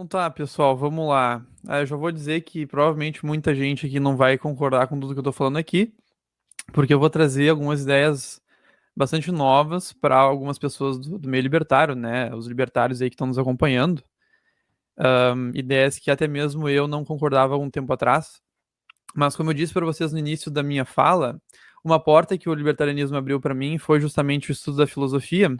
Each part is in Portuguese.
Então tá, pessoal, vamos lá. Ah, eu já vou dizer que provavelmente muita gente aqui não vai concordar com tudo que eu tô falando aqui, porque eu vou trazer algumas ideias bastante novas para algumas pessoas do, do, meio libertário, né? Os libertários aí que estão nos acompanhando. Um, ideias que até mesmo eu não concordava algum tempo atrás. Mas como eu disse para vocês no início da minha fala, uma porta que o libertarianismo abriu para mim foi justamente o estudo da filosofia.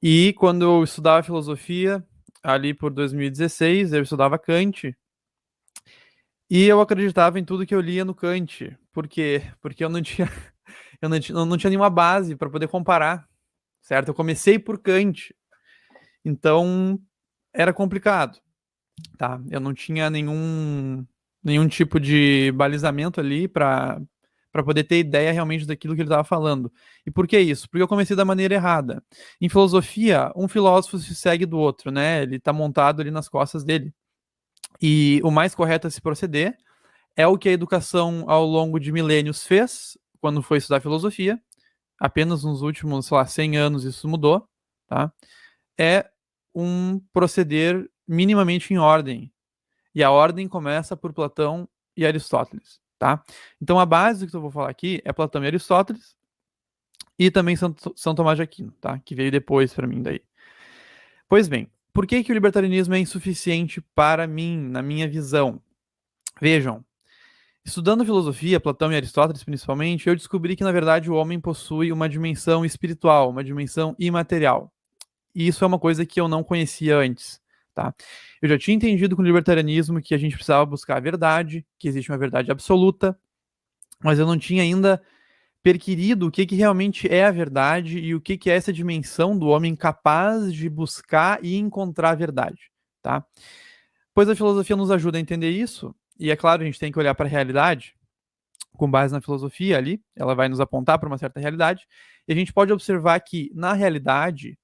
E quando eu estudava filosofia, ali por 2016, eu estudava Kant. E eu acreditava em tudo que eu lia no Kant. Por quê? Porque eu não tinha, eu não tinha, não tinha nenhuma base para poder comparar, certo? Eu comecei por Kant. Então, era complicado, tá? Eu não tinha nenhum, nenhum tipo de balizamento ali para para poder ter ideia realmente daquilo que ele estava falando. E por que isso? Porque eu comecei da maneira errada. Em filosofia, um filósofo se segue do outro, né? Ele está montado ali nas costas dele. E o mais correto a se proceder é o que a educação ao longo de milênios fez quando foi estudar filosofia. Apenas nos últimos, sei lá, 100 anos isso mudou, tá? É um proceder minimamente em ordem. E a ordem começa por Platão e Aristóteles tá? Então a base que eu vou falar aqui é Platão e Aristóteles e também São, São Tomás de Aquino, tá? Que veio depois para mim daí. Pois bem, por que, que o libertarianismo é insuficiente para mim, na minha visão? Vejam, estudando filosofia, Platão e Aristóteles principalmente, eu descobri que na verdade o homem possui uma dimensão espiritual, uma dimensão imaterial. E isso é uma coisa que eu não conhecia antes tá? Eu já tinha entendido com o libertarianismo que a gente precisava buscar a verdade, que existe uma verdade absoluta, mas eu não tinha ainda perquirido o que, que realmente é a verdade e o que, que é essa dimensão do homem capaz de buscar e encontrar a verdade, tá? Pois a filosofia nos ajuda a entender isso, e é claro, a gente tem que olhar para a realidade com base na filosofia ali, ela vai nos apontar para uma certa realidade, e a gente pode observar que, na realidade,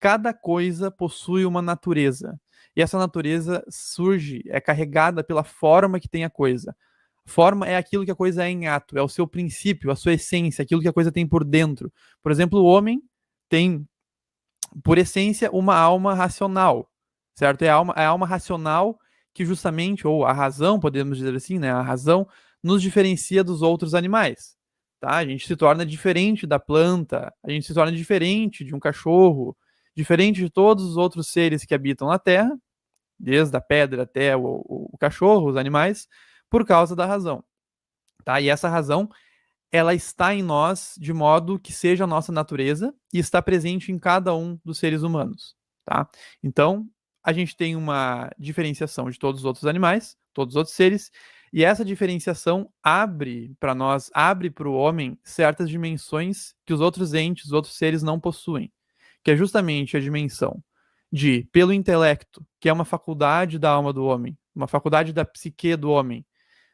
cada coisa possui uma natureza. E essa natureza surge, é carregada pela forma que tem a coisa. Forma é aquilo que a coisa é em ato, é o seu princípio, a sua essência, aquilo que a coisa tem por dentro. Por exemplo, o homem tem, por essência, uma alma racional, certo? É a alma, é a alma racional que justamente, ou a razão, podemos dizer assim, né? A razão nos diferencia dos outros animais, tá? A gente se torna diferente da planta, a gente se torna diferente de um cachorro, Diferente de todos os outros seres que habitam na Terra, desde a pedra até o, o, o cachorro, os animais, por causa da razão. Tá? E essa razão ela está em nós de modo que seja a nossa natureza e está presente em cada um dos seres humanos, tá? Então, a gente tem uma diferenciação de todos os outros animais, todos os outros seres, e essa diferenciação abre para nós, abre para o homem certas dimensões que os outros entes, os outros seres não possuem que é justamente a dimensão de pelo intelecto, que é uma faculdade da alma do homem, uma faculdade da psique do homem,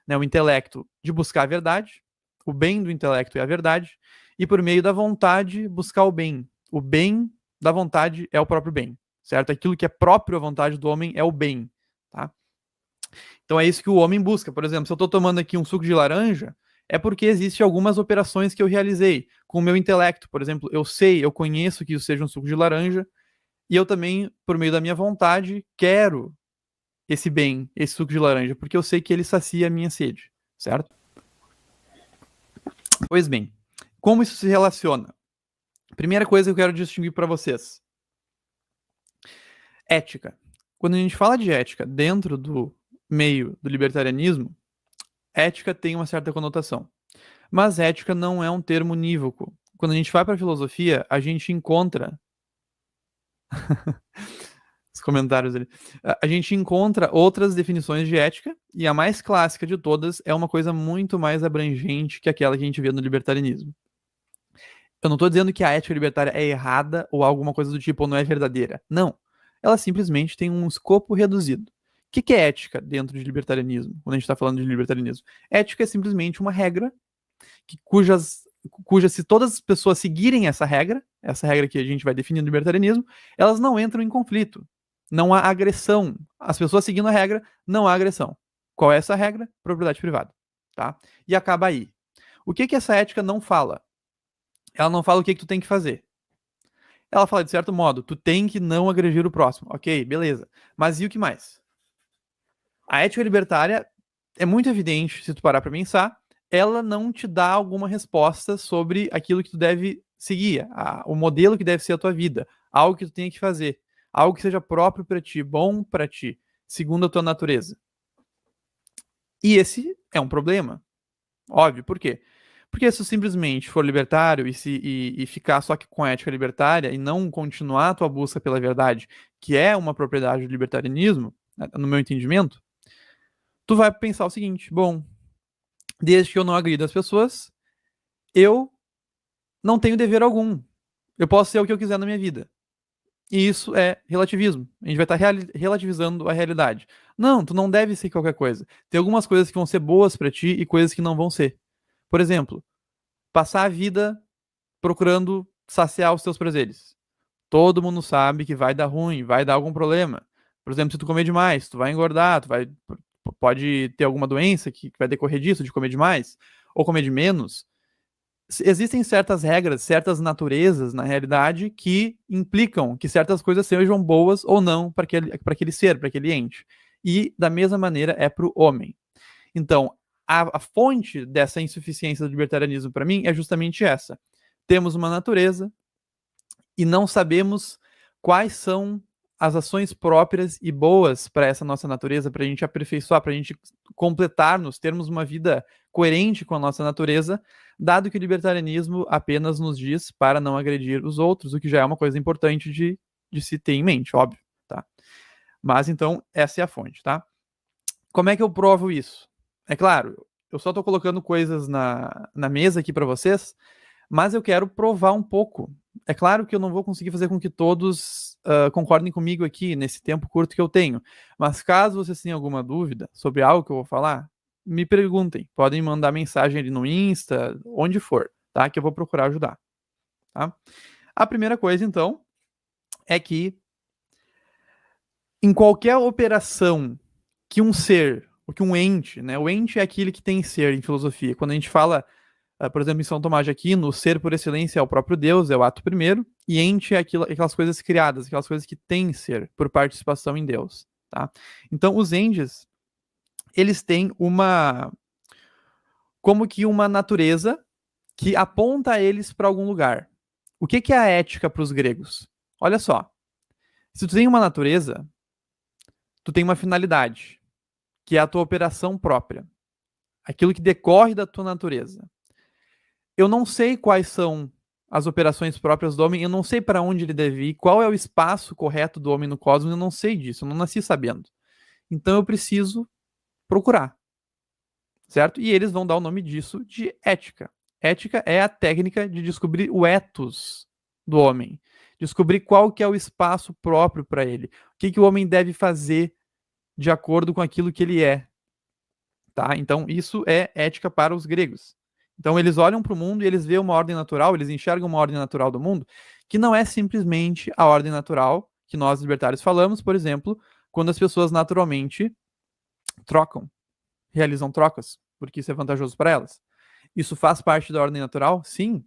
né, o intelecto de buscar a verdade, o bem do intelecto é a verdade, e por meio da vontade buscar o bem. O bem da vontade é o próprio bem, certo? Aquilo que é próprio à vontade do homem é o bem, tá? Então é isso que o homem busca. Por exemplo, se eu estou tomando aqui um suco de laranja, é porque existem algumas operações que eu realizei com o meu intelecto. Por exemplo, eu sei, eu conheço que isso seja um suco de laranja, e eu também, por meio da minha vontade, quero esse bem, esse suco de laranja, porque eu sei que ele sacia a minha sede, certo? Pois bem, como isso se relaciona? Primeira coisa que eu quero distinguir para vocês: ética. Quando a gente fala de ética dentro do meio do libertarianismo, ética tem uma certa conotação. Mas ética não é um termo unívoco. Quando a gente vai para a filosofia, a gente encontra. Os comentários ali. A gente encontra outras definições de ética, e a mais clássica de todas é uma coisa muito mais abrangente que aquela que a gente vê no libertarianismo. Eu não estou dizendo que a ética libertária é errada ou alguma coisa do tipo, ou não é verdadeira. Não. Ela simplesmente tem um escopo reduzido. O que, que, é ética dentro de libertarianismo, quando a gente está falando de libertarianismo? Ética é simplesmente uma regra que, cujas, cuja, se todas as pessoas seguirem essa regra, essa regra que a gente vai definir no libertarianismo, elas não entram em conflito. Não há agressão. As pessoas seguindo a regra, não há agressão. Qual é essa regra? Propriedade privada. Tá? E acaba aí. O que, que essa ética não fala? Ela não fala o que, que tu tem que fazer ela fala de certo modo, tu tem que não agredir o próximo. Ok, beleza. Mas e o que mais? A ética libertária é muito evidente, se tu parar para pensar, ela não te dá alguma resposta sobre aquilo que tu deve seguir, a, o modelo que deve ser a tua vida, algo que tu tenha que fazer, algo que seja próprio para ti, bom para ti, segundo a tua natureza. E esse é um problema. Óbvio, por quê? Porque se tu simplesmente for libertário e, se, e, e, ficar só com a ética libertária e não continuar a tua busca pela verdade, que é uma propriedade do libertarianismo, né, no meu entendimento, tu vai pensar o seguinte: bom, desde que eu não agrida as pessoas, eu não tenho dever algum. Eu posso ser o que eu quiser na minha vida. E isso é relativismo. A gente vai tá estar relativizando a realidade. Não, tu não deve ser qualquer coisa. Tem algumas coisas que vão ser boas para ti e coisas que não vão ser. Por exemplo, passar a vida procurando saciar os teus prazeres. Todo mundo sabe que vai dar ruim, vai dar algum problema. Por exemplo, se tu comer demais, tu vai engordar, tu vai pode ter alguma doença que vai decorrer disso, de comer demais ou comer de menos. Existem certas regras, certas naturezas, na realidade, que implicam que certas coisas sejam boas ou não para aquele, aquele ser, para aquele ente. E da mesma maneira é para o homem. Então, a, a fonte dessa insuficiência do libertarianismo para mim é justamente essa. Temos uma natureza e não sabemos quais são as ações próprias e boas para essa nossa natureza, para a gente aperfeiçoar, para a gente completar-nos, termos uma vida coerente com a nossa natureza, dado que o libertarianismo apenas nos diz para não agredir os outros, o que já é uma coisa importante de, de se ter em mente, óbvio, tá? Mas então, essa é a fonte, tá? Como é que eu provo isso? É claro, eu só estou colocando coisas na, na mesa aqui para vocês, mas eu quero provar um pouco. É claro que eu não vou conseguir fazer com que todos uh, concordem comigo aqui nesse tempo curto que eu tenho, mas caso vocês tenham alguma dúvida sobre algo que eu vou falar, me perguntem. Podem mandar mensagem ali no Insta, onde for, tá? Que eu vou procurar ajudar. Tá? A primeira coisa, então, é que em qualquer operação que um ser, ou que um ente, né? O ente é aquele que tem ser em filosofia. Quando a gente fala ah, por exemplo, em São Tomás de Aquino, ser por excelência é o próprio Deus, é o ato primeiro, e ente é aquilo, aquelas coisas criadas, aquelas coisas que têm ser por participação em Deus, tá? Então, os entes, eles têm uma como que uma natureza que aponta eles para algum lugar. O que, que é a ética para os gregos? Olha só. Se tu tem uma natureza, tu tem uma finalidade, que é a tua operação própria, aquilo que decorre da tua natureza eu não sei quais são as operações próprias do homem, eu não sei para onde ele deve ir, qual é o espaço correto do homem no cosmos, eu não sei disso, eu não nasci sabendo. Então eu preciso procurar. Certo? E eles vão dar o nome disso de ética. Ética é a técnica de descobrir o ethos do homem, descobrir qual que é o espaço próprio para ele, o que, que o homem deve fazer de acordo com aquilo que ele é. Tá? Então isso é ética para os gregos. Então eles olham para o mundo e eles veem uma ordem natural, eles enxergam uma ordem natural do mundo, que não é simplesmente a ordem natural que nós libertários falamos, por exemplo, quando as pessoas naturalmente trocam, realizam trocas, porque isso é vantajoso para elas. Isso faz parte da ordem natural? Sim.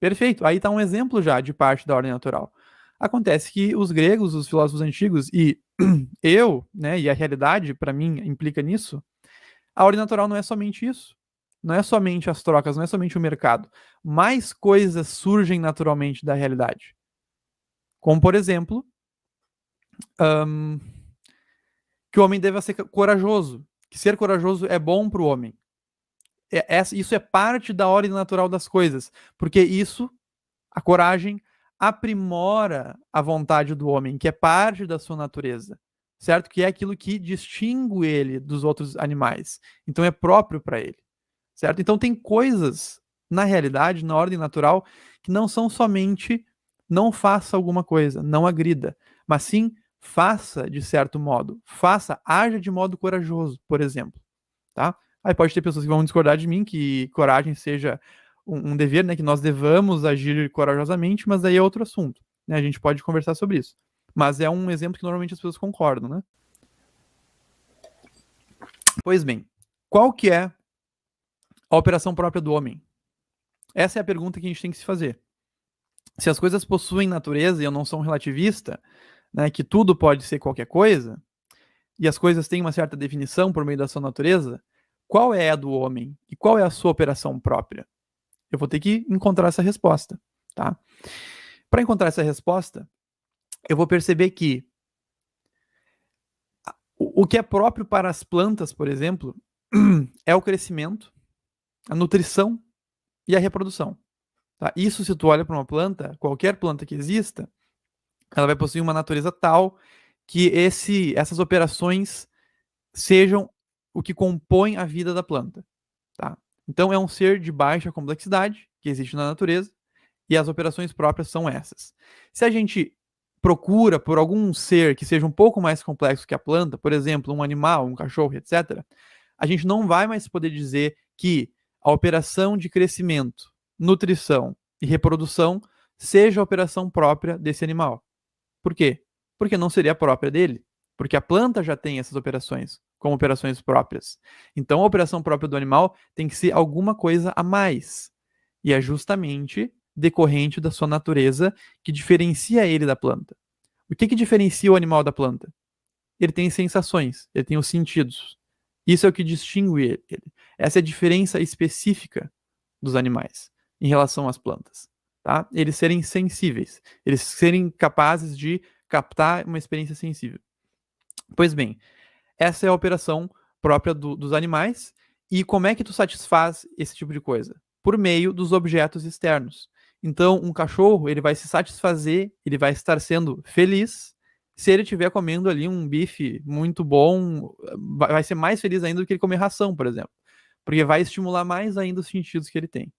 Perfeito. Aí está um exemplo já de parte da ordem natural. Acontece que os gregos, os filósofos antigos e eu, né, e a realidade para mim implica nisso. A ordem natural não é somente isso. Não é somente as trocas, não é somente o mercado. Mais coisas surgem naturalmente da realidade. Como, por exemplo, um, que o homem deve ser corajoso, que ser corajoso é bom para o homem. É, é, isso é parte da ordem natural das coisas, porque isso, a coragem, aprimora a vontade do homem, que é parte da sua natureza, certo? Que é aquilo que distingue ele dos outros animais. Então é próprio para ele certo? Então tem coisas na realidade, na ordem natural, que não são somente não faça alguma coisa, não agrida, mas sim faça de certo modo, faça, haja de modo corajoso, por exemplo, tá? Aí pode ter pessoas que vão discordar de mim que coragem seja um, um dever, né, que nós devamos agir corajosamente, mas aí é outro assunto, né? A gente pode conversar sobre isso. Mas é um exemplo que normalmente as pessoas concordam, né? Pois bem, qual que é a operação própria do homem? Essa é a pergunta que a gente tem que se fazer. Se as coisas possuem natureza e eu não sou um relativista, né, que tudo pode ser qualquer coisa, e as coisas têm uma certa definição por meio da sua natureza, qual é a do homem e qual é a sua operação própria? Eu vou ter que encontrar essa resposta, tá? Para encontrar essa resposta, eu vou perceber que o que é próprio para as plantas, por exemplo, é o crescimento a nutrição e a reprodução. Tá? Isso, se tu olha para uma planta, qualquer planta que exista, ela vai possuir uma natureza tal que esse, essas operações sejam o que compõe a vida da planta. Tá? Então, é um ser de baixa complexidade que existe na natureza e as operações próprias são essas. Se a gente procura por algum ser que seja um pouco mais complexo que a planta, por exemplo, um animal, um cachorro, etc., a gente não vai mais poder dizer que a operação de crescimento, nutrição e reprodução seja a operação própria desse animal. Por quê? Porque não seria própria dele, porque a planta já tem essas operações como operações próprias. Então a operação própria do animal tem que ser alguma coisa a mais. E é justamente decorrente da sua natureza que diferencia ele da planta. O que, que diferencia o animal da planta? Ele tem sensações, ele tem os sentidos. Isso é o que distingue ele. Essa é a diferença específica dos animais em relação às plantas. Tá? Eles serem sensíveis, eles serem capazes de captar uma experiência sensível. Pois bem, essa é a operação própria do, dos animais. E como é que tu satisfaz esse tipo de coisa? Por meio dos objetos externos. Então, um cachorro, ele vai se satisfazer, ele vai estar sendo feliz se ele estiver comendo ali um bife muito bom, vai ser mais feliz ainda do que ele comer ração, por exemplo. Porque vai estimular mais ainda os sentidos que ele tem.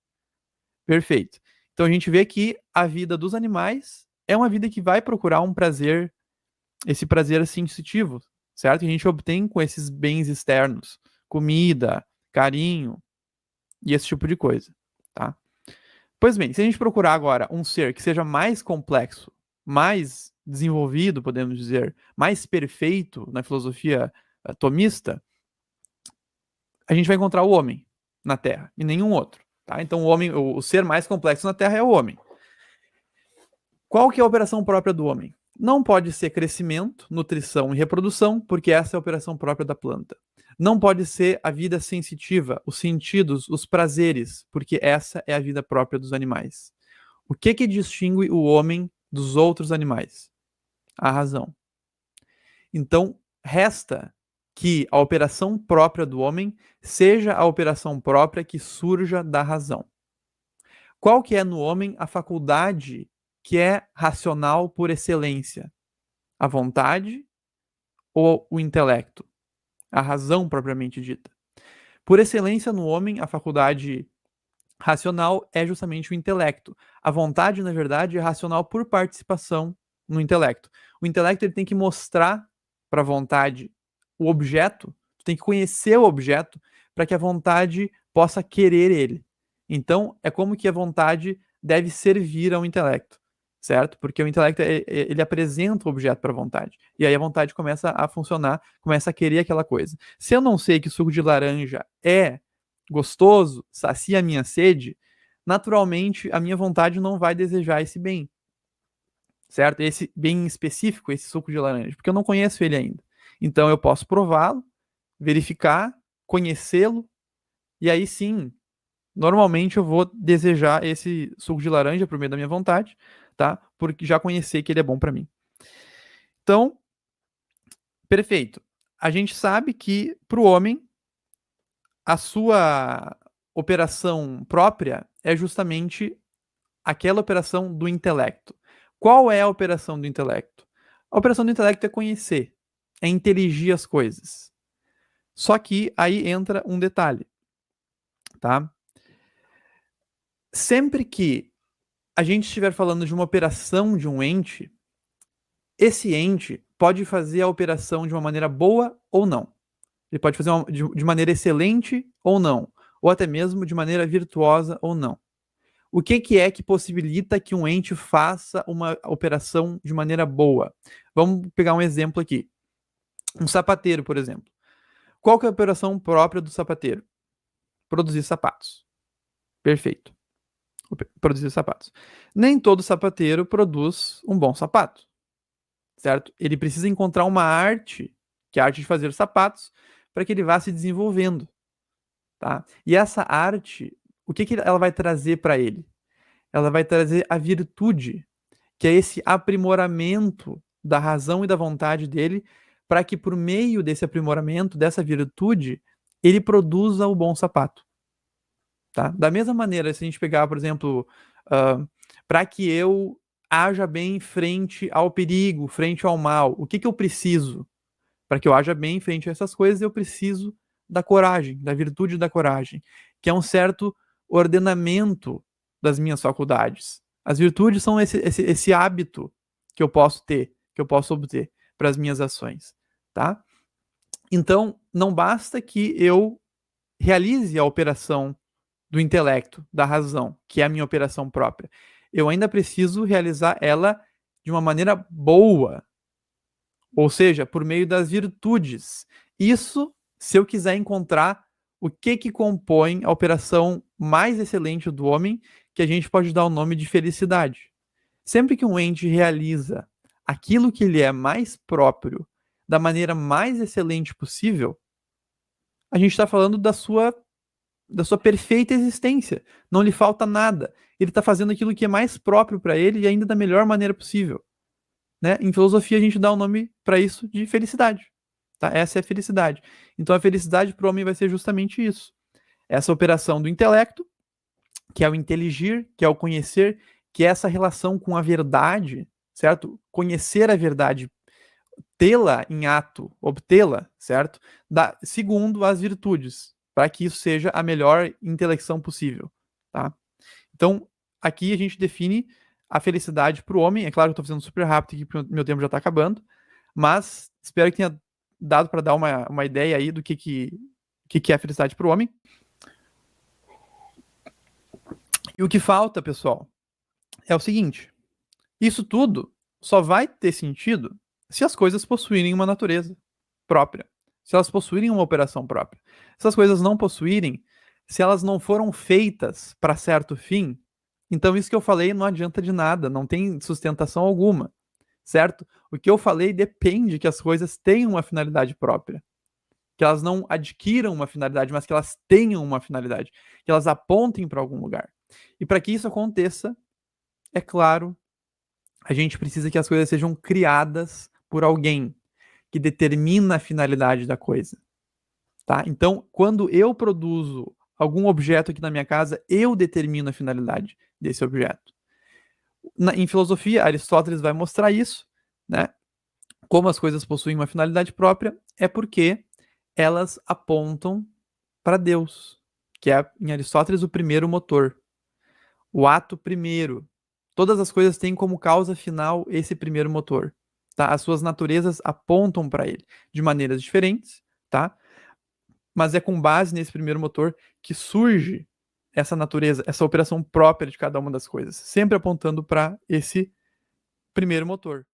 Perfeito. Então a gente vê que a vida dos animais é uma vida que vai procurar um prazer, esse prazer sensitivo, certo? Que a gente obtém com esses bens externos, comida, carinho e esse tipo de coisa, tá? Pois bem, se a gente procurar agora um ser que seja mais complexo, mais desenvolvido, podemos dizer, mais perfeito na filosofia eh, tomista, a gente vai encontrar o homem na Terra e nenhum outro. Tá? Então, o homem, o, o ser mais complexo na Terra é o homem. Qual que é a operação própria do homem? Não pode ser crescimento, nutrição e reprodução, porque essa é a operação própria da planta. Não pode ser a vida sensitiva, os sentidos, os prazeres, porque essa é a vida própria dos animais. O que que distingue o homem dos outros animais? a razão. Então, resta que a operação própria do homem seja a operação própria que surja da razão. Qual que é no homem a faculdade que é racional por excelência? A vontade ou o intelecto? A razão propriamente dita. Por excelência no homem, a faculdade racional é justamente o intelecto. A vontade, na verdade, é racional por participação no intelecto. O intelecto ele tem que mostrar para a vontade o objeto, tu tem que conhecer o objeto para que a vontade possa querer ele. Então, é como que a vontade deve servir ao intelecto, certo? Porque o intelecto ele apresenta o objeto para a vontade. E aí a vontade começa a funcionar, começa a querer aquela coisa. Se eu não sei que suco de laranja é gostoso, sacia a minha sede, naturalmente a minha vontade não vai desejar esse bem certo? Esse bem específico, esse suco de laranja, porque eu não conheço ele ainda. Então eu posso prová-lo, verificar, conhecê-lo, e aí sim, normalmente eu vou desejar esse suco de laranja por meio da minha vontade, tá? Porque já conhecer que ele é bom para mim. Então, perfeito. A gente sabe que para o homem a sua operação própria é justamente aquela operação do intelecto. Qual é a operação do intelecto? A operação do intelecto é conhecer, é inteligir as coisas. Só que aí entra um detalhe, tá? Sempre que a gente estiver falando de uma operação de um ente, esse ente pode fazer a operação de uma maneira boa ou não. Ele pode fazer uma, de, de maneira excelente ou não, ou até mesmo de maneira virtuosa ou não. O que, que é que possibilita que um ente faça uma operação de maneira boa? Vamos pegar um exemplo aqui. Um sapateiro, por exemplo. Qual que é a operação própria do sapateiro? Produzir sapatos. Perfeito. Produzir sapatos. Nem todo sapateiro produz um bom sapato. Certo? Ele precisa encontrar uma arte, que é a arte de fazer sapatos, para que ele vá se desenvolvendo. Tá? E essa arte o que, que ela vai trazer para ele? Ela vai trazer a virtude, que é esse aprimoramento da razão e da vontade dele, para que por meio desse aprimoramento, dessa virtude, ele produza o bom sapato. Tá? Da mesma maneira, se a gente pegar, por exemplo, uh, ah, para que eu haja bem frente ao perigo, frente ao mal, o que, que eu preciso? Para que eu haja bem frente a essas coisas, eu preciso da coragem, da virtude da coragem, que é um certo ordenamento das minhas faculdades. As virtudes são esse, esse, esse hábito que eu posso ter, que eu posso obter para as minhas ações, tá? Então, não basta que eu realize a operação do intelecto, da razão, que é a minha operação própria. Eu ainda preciso realizar ela de uma maneira boa, ou seja, por meio das virtudes. Isso se eu quiser encontrar o que que compõe a operação mais excelente do homem, que a gente pode dar o nome de felicidade. Sempre que um ente realiza aquilo que lhe é mais próprio, da maneira mais excelente possível, a gente está falando da sua da sua perfeita existência. Não lhe falta nada. Ele está fazendo aquilo que é mais próprio para ele e ainda da melhor maneira possível. Né? Em filosofia, a gente dá o um nome para isso de felicidade. Tá? Essa é a felicidade. Então a felicidade para o homem vai ser justamente isso. Essa operação do intelecto, que é o inteligir, que é o conhecer, que é essa relação com a verdade, certo? Conhecer a verdade, tê-la em ato, obtê-la, certo? Da, segundo as virtudes, para que isso seja a melhor intelecção possível, tá? Então, aqui a gente define a felicidade para o homem. É claro que eu estou fazendo super rápido aqui, meu tempo já está acabando, mas espero que tenha dado para dar uma, uma ideia aí do que, que, que, que é felicidade para o homem. E o que falta, pessoal, é o seguinte: isso tudo só vai ter sentido se as coisas possuírem uma natureza própria, se elas possuírem uma operação própria. Se as coisas não possuírem, se elas não foram feitas para certo fim, então isso que eu falei não adianta de nada, não tem sustentação alguma certo? O que eu falei depende que as coisas tenham uma finalidade própria. Que elas não adquiram uma finalidade, mas que elas tenham uma finalidade. Que elas apontem para algum lugar. E para que isso aconteça, é claro, a gente precisa que as coisas sejam criadas por alguém que determina a finalidade da coisa. Tá? Então, quando eu produzo algum objeto aqui na minha casa, eu determino a finalidade desse objeto. Na, em filosofia, Aristóteles vai mostrar isso, né? Como as coisas possuem uma finalidade própria, é porque elas apontam para Deus, que é, em Aristóteles, o primeiro motor. O ato primeiro. Todas as coisas têm como causa final esse primeiro motor. Tá? As suas naturezas apontam para ele de maneiras diferentes, tá? Mas é com base nesse primeiro motor que surge essa natureza, essa operação própria de cada uma das coisas, sempre apontando para esse primeiro motor.